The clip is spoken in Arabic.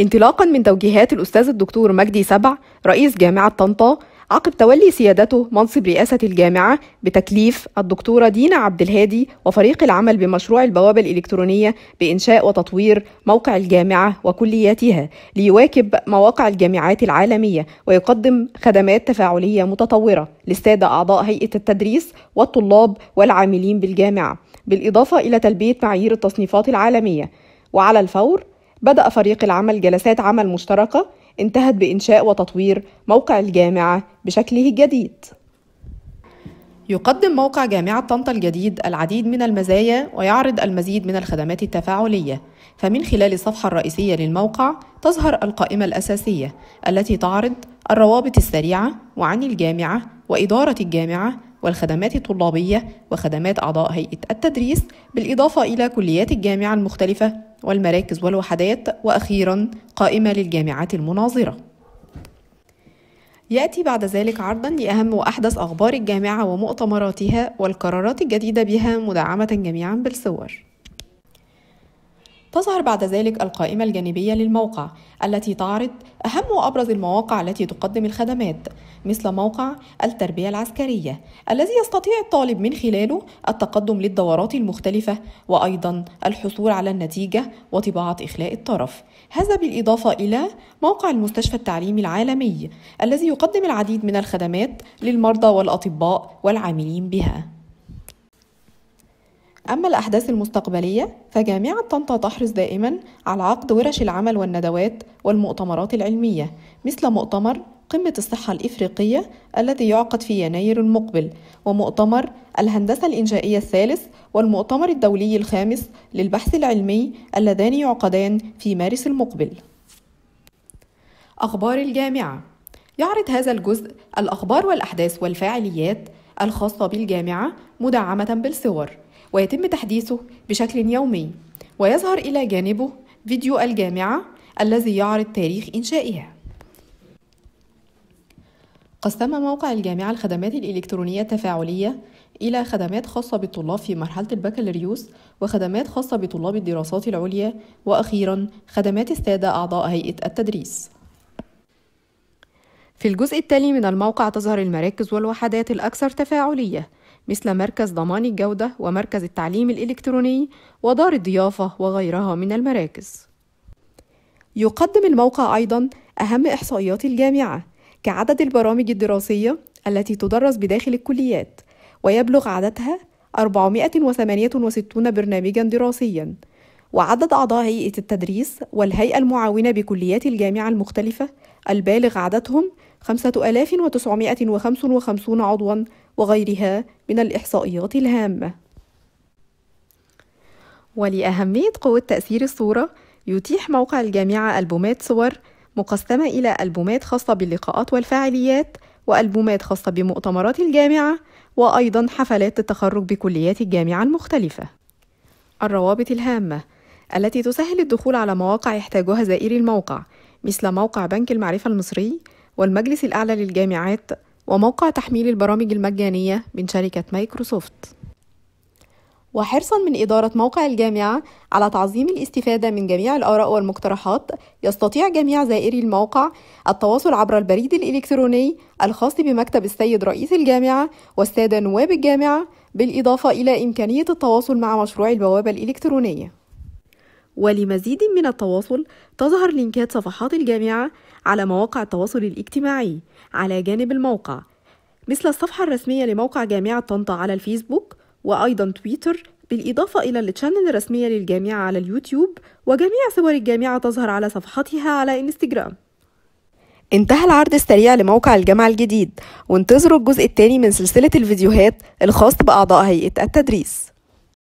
انطلاقا من توجيهات الأستاذ الدكتور مجدي سبع رئيس جامعة طنطا عقب تولي سيادته منصب رئاسة الجامعة بتكليف الدكتورة دينا عبد الهادي وفريق العمل بمشروع البوابة الإلكترونية بإنشاء وتطوير موقع الجامعة وكلياتها ليواكب مواقع الجامعات العالمية ويقدم خدمات تفاعلية متطورة للسادة أعضاء هيئة التدريس والطلاب والعاملين بالجامعة بالإضافة إلى تلبية معايير التصنيفات العالمية وعلى الفور بدأ فريق العمل جلسات عمل مشتركة انتهت بإنشاء وتطوير موقع الجامعة بشكله الجديد. يقدم موقع جامعة طنطا الجديد العديد من المزايا ويعرض المزيد من الخدمات التفاعلية، فمن خلال الصفحة الرئيسية للموقع تظهر القائمة الأساسية التي تعرض الروابط السريعة وعن الجامعة وإدارة الجامعة والخدمات الطلابية وخدمات أعضاء هيئة التدريس بالإضافة إلى كليات الجامعة المختلفة والمراكز والوحدات وأخيرا قائمة للجامعات المناظرة يأتي بعد ذلك عرضا لأهم وأحدث أخبار الجامعة ومؤتمراتها والقرارات الجديدة بها مدعمة جميعا بالصور تظهر بعد ذلك القائمة الجانبية للموقع التي تعرض أهم وأبرز المواقع التي تقدم الخدمات مثل موقع التربية العسكرية الذي يستطيع الطالب من خلاله التقدم للدورات المختلفة وأيضا الحصول على النتيجة وطباعة إخلاء الطرف هذا بالإضافة إلى موقع المستشفى التعليمي العالمي الذي يقدم العديد من الخدمات للمرضى والأطباء والعاملين بها أما الأحداث المستقبلية فجامعة طنطا تحرص دائما على عقد ورش العمل والندوات والمؤتمرات العلمية مثل مؤتمر قمة الصحة الإفريقية الذي يعقد في يناير المقبل ومؤتمر الهندسة الإنشائية الثالث والمؤتمر الدولي الخامس للبحث العلمي اللذان يعقدان في مارس المقبل أخبار الجامعة يعرض هذا الجزء الأخبار والأحداث والفاعليات الخاصة بالجامعة مدعمة بالصور ويتم تحديثه بشكل يومي ويظهر إلى جانبه فيديو الجامعة الذي يعرض تاريخ إنشائها قسم موقع الجامعة الخدمات الإلكترونية التفاعلية إلى خدمات خاصة بالطلاب في مرحلة البكالوريوس وخدمات خاصة بطلاب الدراسات العليا وأخيرا خدمات السادة أعضاء هيئة التدريس في الجزء التالي من الموقع تظهر المراكز والوحدات الأكثر تفاعلية مثل مركز ضمان الجودة ومركز التعليم الإلكتروني ودار الضيافة وغيرها من المراكز. يقدم الموقع أيضًا أهم إحصائيات الجامعة كعدد البرامج الدراسية التي تدرس بداخل الكليات ويبلغ عددها 468 برنامجًا دراسيًا وعدد أعضاء هيئة التدريس والهيئة المعاونة بكليات الجامعة المختلفة البالغ عددهم 5955 عضوا وغيرها من الإحصائيات الهامة ولأهمية قوة تأثير الصورة يتيح موقع الجامعة ألبومات صور مقسمة إلى ألبومات خاصة باللقاءات والفعاليات وألبومات خاصة بمؤتمرات الجامعة وأيضا حفلات التخرج بكليات الجامعة المختلفة الروابط الهامة التي تسهل الدخول على مواقع يحتاجها زائري الموقع مثل موقع بنك المعرفة المصري والمجلس الأعلى للجامعات وموقع تحميل البرامج المجانية من شركة مايكروسوفت وحرصا من إدارة موقع الجامعة على تعظيم الاستفادة من جميع الآراء والمقترحات يستطيع جميع زائري الموقع التواصل عبر البريد الإلكتروني الخاص بمكتب السيد رئيس الجامعة والسادة نواب الجامعة بالإضافة إلى إمكانية التواصل مع مشروع البوابة الإلكترونية ولمزيد من التواصل تظهر لينكات صفحات الجامعة على مواقع التواصل الاجتماعي على جانب الموقع مثل الصفحة الرسمية لموقع جامعة طنطا على الفيسبوك وأيضا تويتر بالإضافة إلى التشانل الرسمية للجامعة على اليوتيوب وجميع صور الجامعة تظهر على صفحتها على إنستجرام انتهى العرض السريع لموقع الجامعة الجديد وانتظروا الجزء الثاني من سلسلة الفيديوهات الخاص بأعضاء هيئة التدريس